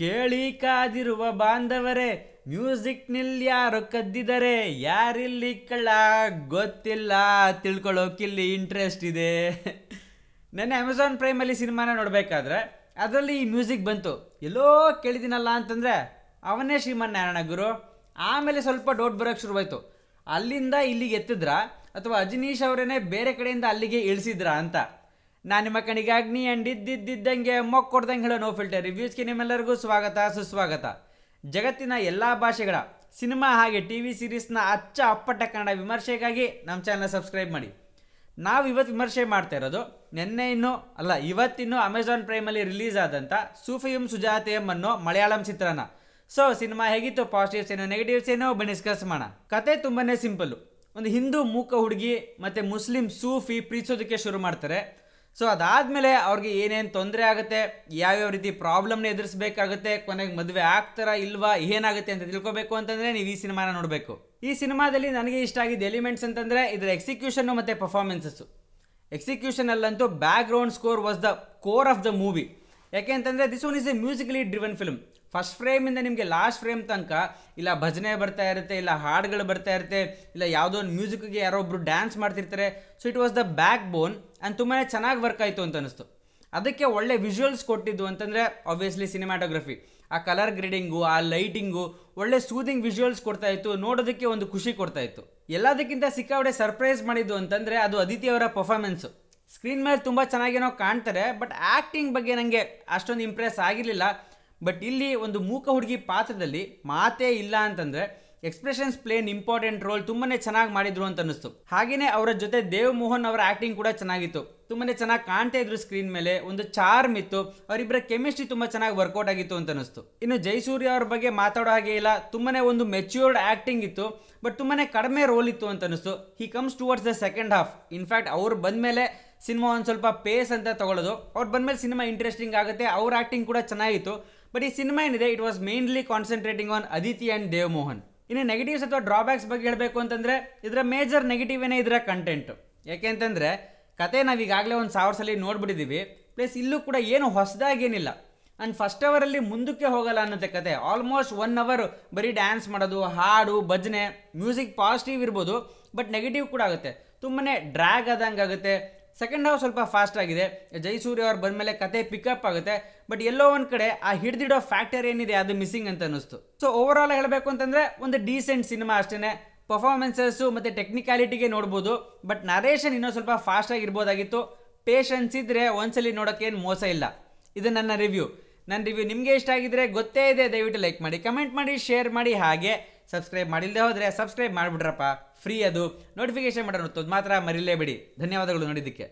ಕೇಳಿ ಕಾದಿರುವ ಬಾಂಧವರೇ ಯಾರು ಕದ್ದಿದರೆ ಯಾರಿಲ್ಲಿ ಕಳ್ಳ ಗೊತ್ತಿಲ್ಲ ಇಲ್ಲಿ ಇಂಟ್ರೆಸ್ಟ್ ಇದೆ ನೆನ್ನೆ ಅಮೆಝಾನ್ ಪ್ರೈಮಲ್ಲಿ ಸಿನಿಮಾನ ನೋಡಬೇಕಾದ್ರೆ ಅದರಲ್ಲಿ ಈ ಮ್ಯೂಸಿಕ್ ಬಂತು ಎಲ್ಲೋ ಕೇಳಿದಿನಲ್ಲ ಅಂತಂದರೆ ಅವನೇ ಶ್ರೀಮನ್ನಾರಾಯಣ ಗುರು ಆಮೇಲೆ ಸ್ವಲ್ಪ ಡೌಟ್ ಬರೋಕ್ಕೆ ಶುರುವಾಯಿತು ಅಲ್ಲಿಂದ ಇಲ್ಲಿಗೆ ಎತ್ತಿದ್ರಾ ಅಥವಾ ಅಜನೀಶ್ ಅವರೇ ಬೇರೆ ಕಡೆಯಿಂದ ಅಲ್ಲಿಗೆ ಇಳಿಸಿದ್ರ ಅಂತ ನಾನು ನಿಮ್ಮ ಕಣಿಗೆ ಅಗ್ನಿ ಅಂಡ್ ಇದ್ದಿದ್ದಂಗೆ ಕೊಡ್ದಂಗೆ ಹೇಳೋ ನೋ ಫಿಲ್ಟರ್ ರಿವ್ಯೂಸ್ಗೆ ನಿಮ್ಮೆಲ್ಲರಿಗೂ ಸ್ವಾಗತ ಸುಸ್ವಾಗತ ಜಗತ್ತಿನ ಎಲ್ಲ ಭಾಷೆಗಳ ಸಿನಿಮಾ ಹಾಗೆ ಟಿ ವಿ ಸೀರೀಸ್ನ ಅಚ್ಚ ಅಪ್ಪಟ್ಟ ಕನ್ನಡ ವಿಮರ್ಶೆಗಾಗಿ ನಮ್ಮ ಚಾನಲ್ ಸಬ್ಸ್ಕ್ರೈಬ್ ಮಾಡಿ ನಾವು ಇವತ್ತು ವಿಮರ್ಶೆ ಮಾಡ್ತಾ ಇರೋದು ನಿನ್ನೆ ಇನ್ನು ಅಲ್ಲ ಇವತ್ತಿನ್ನು ಅಮೆಝಾನ್ ಪ್ರೈಮಲ್ಲಿ ರಿಲೀಸ್ ಆದಂಥ ಸೂಫಿಯಂ ಸುಜಾತೆಯಂ ಅನ್ನೋ ಮಲಯಾಳಂ ಚಿತ್ರನ ಸೊ ಸಿನಿಮಾ ಹೇಗಿತ್ತು ಪಾಸಿಟಿವ್ಸ್ ಏನೋ ನೆಗೆಟಿವ್ಸ್ ಏನೋ ಡಿಸ್ಕಸ್ ಮಾಡೋಣ ಕತೆ ತುಂಬಾ ಸಿಂಪಲ್ಲು ಒಂದು ಹಿಂದೂ ಮೂಕ ಹುಡುಗಿ ಮತ್ತು ಮುಸ್ಲಿಂ ಸೂಫಿ ಪ್ರೀತಿಸೋದಕ್ಕೆ ಶುರು ಮಾಡ್ತಾರೆ ಸೊ ಅದಾದಮೇಲೆ ಅವ್ರಿಗೆ ಏನೇನು ತೊಂದರೆ ಆಗುತ್ತೆ ಯಾವ್ಯಾವ ರೀತಿ ಪ್ರಾಬ್ಲಮ್ನ ಎದುರಿಸಬೇಕಾಗುತ್ತೆ ಕೊನೆಗೆ ಮದುವೆ ಆಗ್ತಾರ ಇಲ್ವಾ ಏನಾಗುತ್ತೆ ಅಂತ ತಿಳ್ಕೊಬೇಕು ಅಂತಂದರೆ ನೀವು ಈ ಸಿನಿಮಾನ ನೋಡಬೇಕು ಈ ಸಿನಿಮಾದಲ್ಲಿ ನನಗೆ ಇಷ್ಟ ಆಗಿದ್ದ ಎಲಿಮೆಂಟ್ಸ್ ಅಂತಂದರೆ ಇದರ ಎಕ್ಸಿಕ್ಯೂಷನ್ನು ಮತ್ತು ಪರ್ಫಾರ್ಮೆನ್ಸಸ್ಸು ಎಕ್ಸಿಕ್ಯೂಷನಲ್ಲಂತೂ background score was the core of the movie ಯಾಕೆ ಅಂತಂದರೆ this one is a musically driven film first ಫ್ರೇಮಿಂದ ನಿಮಗೆ ಲಾಸ್ಟ್ ಫ್ರೇಮ್ ತನಕ ಇಲ್ಲ ಭಜನೆ ಬರ್ತಾ ಇರುತ್ತೆ ಇಲ್ಲ ಹಾಡುಗಳು ಬರ್ತಾ ಇರುತ್ತೆ ಇಲ್ಲ ಯಾವುದೋ ಒಂದು ಮ್ಯೂಸಿಕ್ಗೆ ಯಾರೋ ಒಬ್ರು ಡ್ಯಾನ್ಸ್ ಮಾಡ್ತಿರ್ತಾರೆ so it was the backbone and ತುಂಬಾ ಚೆನ್ನಾಗಿ ವರ್ಕ್ ಆಯಿತು ಅಂತ ಅನಿಸ್ತು ಅದಕ್ಕೆ ಒಳ್ಳೆ ವಿಜುವಲ್ಸ್ ಕೊಟ್ಟಿದ್ದು ಅಂತಂದರೆ ಆಬ್ವಿಯಸ್ಲಿ ಸಿನಿಮಾಟೋಗ್ರಫಿ ಆ ಕಲರ್ ಗ್ರೀಡಿಂಗು ಆ ಲೈಟಿಂಗು ಒಳ್ಳೆ ಸೂದಿಂಗ್ ವಿಜುವಲ್ಸ್ ಕೊಡ್ತಾ ಇತ್ತು ನೋಡೋದಕ್ಕೆ ಒಂದು ಖುಷಿ ಕೊಡ್ತಾ ಇತ್ತು ಎಲ್ಲದಕ್ಕಿಂತ ಸಿಕ್ಕಾವಡೆ ಸರ್ಪ್ರೈಸ್ ಮಾಡಿದ್ದು ಅಂತಂದರೆ ಅದು ಅದಿತಿಯವರ ಪರ್ಫಾಮೆನ್ಸು ಸ್ಕ್ರೀನ್ ಮೇಲೆ ತುಂಬ ಚೆನ್ನಾಗೇನೋ ಕಾಣ್ತಾರೆ ಬಟ್ ಆ್ಯಕ್ಟಿಂಗ್ ಬಗ್ಗೆ ನನಗೆ ಅಷ್ಟೊಂದು ಇಂಪ್ರೆಸ್ ಆಗಿರಲಿಲ್ಲ ಬಟ್ ಇಲ್ಲಿ ಒಂದು ಮೂಕ ಹುಡುಗಿ ಪಾತ್ರದಲ್ಲಿ ಮಾತೇ ಇಲ್ಲ ಅಂತಂದರೆ ಎಕ್ಸ್ಪ್ರೆಷನ್ಸ್ ಪ್ಲೇನ್ ಇಂಪಾರ್ಟೆಂಟ್ ರೋಲ್ ತುಂಬನೇ ಚೆನ್ನಾಗಿ ಮಾಡಿದ್ರು ಅಂತ ಅನ್ನಿಸ್ತು ಹಾಗೆಯೇ ಅವರ ಜೊತೆ ದೇವ್ ಮೋಹನ್ ಅವರ ಆ್ಯಕ್ಟಿಂಗ್ ಕೂಡ ಚೆನ್ನಾಗಿತ್ತು ತುಂಬನೇ ಚೆನ್ನಾಗಿ ಕಾಣ್ತಾ ಇದ್ರು ಸ್ಕ್ರೀನ್ ಮೇಲೆ ಒಂದು ಚಾರ್ಮ್ ಇತ್ತು ಅವರಿಬ್ಬರ ಕೆಮಿಸ್ಟ್ರಿ ತುಂಬ ಚೆನ್ನಾಗಿ ವರ್ಕೌಟ್ ಆಗಿತ್ತು ಅಂತ ಅನಿಸ್ತು ಇನ್ನು ಜೈಸೂರ್ಯ ಅವ್ರ ಬಗ್ಗೆ ಮಾತಾಡೋ ಹಾಗೆ ಇಲ್ಲ ತುಂಬನೇ ಒಂದು ಮೆಚ್ಯೂರ್ಡ್ ಆ್ಯಕ್ಟಿಂಗ್ ಇತ್ತು ಬಟ್ ತುಂಬಾ ಕಡಿಮೆ ರೋಲ್ ಇತ್ತು ಅಂತ ಅನಿಸ್ತು he comes towards the second half in fact ಅವ್ರು ಬಂದ ಮೇಲೆ ಸಿನಿಮಾ ಒಂದು ಸ್ವಲ್ಪ ಪೇಸ್ ಅಂತ ತಗೊಳ್ಳೋದು ಅವ್ರು ಮೇಲೆ ಸಿನಿಮಾ ಇಂಟ್ರೆಸ್ಟಿಂಗ್ ಆಗುತ್ತೆ ಅವ್ರ ಆ್ಯಕ್ಟಿಂಗ್ ಕೂಡ ಚೆನ್ನಾಗಿತ್ತು ಬಟ್ ಈ ಸಿನಿಮಾ ಏನಿದೆ it was mainly concentrating on Aditi and Devmohan Mohan ಇನ್ನು ನೆಗೆಟಿವ್ಸ್ ಅಥವಾ ಡ್ರಾಬ್ಯಾಕ್ಸ್ ಬಗ್ಗೆ ಹೇಳಬೇಕು ಅಂತಂದರೆ ಇದರ ಮೇಜರ್ ನೆಗೆಟಿವ್ ಏನೇ ಇದರ ಕಂಟೆಂಟು ಯಾಕೆಂತಂದರೆ ಕತೆ ನಾವು ಈಗಾಗಲೇ ಒಂದು ಸಾವಿರ ಸಲ ನೋಡ್ಬಿಟ್ಟಿದ್ದೀವಿ ಪ್ಲಸ್ ಇಲ್ಲೂ ಕೂಡ ಏನು ಹೊಸದಾಗೇನಿಲ್ಲ ಆ್ಯಂಡ್ ಫಸ್ಟ್ ಅವರಲ್ಲಿ ಮುಂದಕ್ಕೆ ಹೋಗಲ್ಲ ಅನ್ನೋದೆ ಕತೆ ಆಲ್ಮೋಸ್ಟ್ ಒನ್ ಅವರ್ ಬರೀ ಡ್ಯಾನ್ಸ್ ಮಾಡೋದು ಹಾಡು ಭಜನೆ ಮ್ಯೂಸಿಕ್ ಪಾಸಿಟಿವ್ ಇರ್ಬೋದು ಬಟ್ ನೆಗೆಟಿವ್ ಕೂಡ ಆಗುತ್ತೆ ತುಂಬನೇ ಡ್ರ್ಯಾಗ್ ಆದಂಗೆ ಆಗುತ್ತೆ ಸೆಕೆಂಡ್ ಹಾಫ್ ಸ್ವಲ್ಪ ಫಾಸ್ಟ್ ಆಗಿದೆ ಜೈಸೂರ್ಯ ಅವ್ರು ಬಂದ ಮೇಲೆ ಕತೆ ಪಿಕಪ್ ಆಗುತ್ತೆ ಬಟ್ ಎಲ್ಲೋ ಒಂದು ಕಡೆ ಆ ಹಿಡಿದಿಡೋ ಫ್ಯಾಕ್ಟರ್ ಏನಿದೆ ಅದು ಮಿಸ್ಸಿಂಗ್ ಅಂತ ಅನಿಸ್ತು ಸೊ ಓವರ್ ಆಲ್ ಹೇಳಬೇಕು ಅಂತಂದರೆ ಒಂದು ಡೀಸೆಂಟ್ ಸಿನಿಮಾ ಅಷ್ಟೇ ಪರ್ಫಾರ್ಮೆನ್ಸಸ್ಸು ಮತ್ತು ಟೆಕ್ನಿಕಾಲಿಟಿಗೆ ನೋಡ್ಬೋದು ಬಟ್ ನರೇಷನ್ ಇನ್ನೊಂದು ಸ್ವಲ್ಪ ಫಾಸ್ಟ್ ಆಗಿರ್ಬೋದಾಗಿತ್ತು ಪೇಷನ್ಸ್ ಇದ್ದರೆ ಒಂದ್ಸಲಿ ನೋಡೋಕೆ ಏನು ಮೋಸ ಇಲ್ಲ ಇದು ನನ್ನ ರಿವ್ಯೂ ನನ್ನ ರಿವ್ಯೂ ನಿಮಗೆ ಇಷ್ಟ ಆಗಿದ್ರೆ ಗೊತ್ತೇ ಇದೆ ದಯವಿಟ್ಟು ಲೈಕ್ ಮಾಡಿ ಕಮೆಂಟ್ ಮಾಡಿ ಶೇರ್ ಮಾಡಿ ಹಾಗೆ ಸಬ್ಸ್ಕ್ರೈಬ್ ಮಾಡಿಲ್ಲದೆ ಹೋದರೆ ಸಬ್ಸ್ಕ್ರೈಬ್ ಮಾಡಿಬಿಟ್ರಪ್ಪ ಫ್ರೀ ಅದು ನೋಟಿಫಿಕೇಶನ್ ಮಾಡೋಣ ಮಾತ್ರ ಮರಿಲೇಬೇಡಿ ಧನ್ಯವಾದಗಳು ನೋಡಿದ್ದಕ್ಕೆ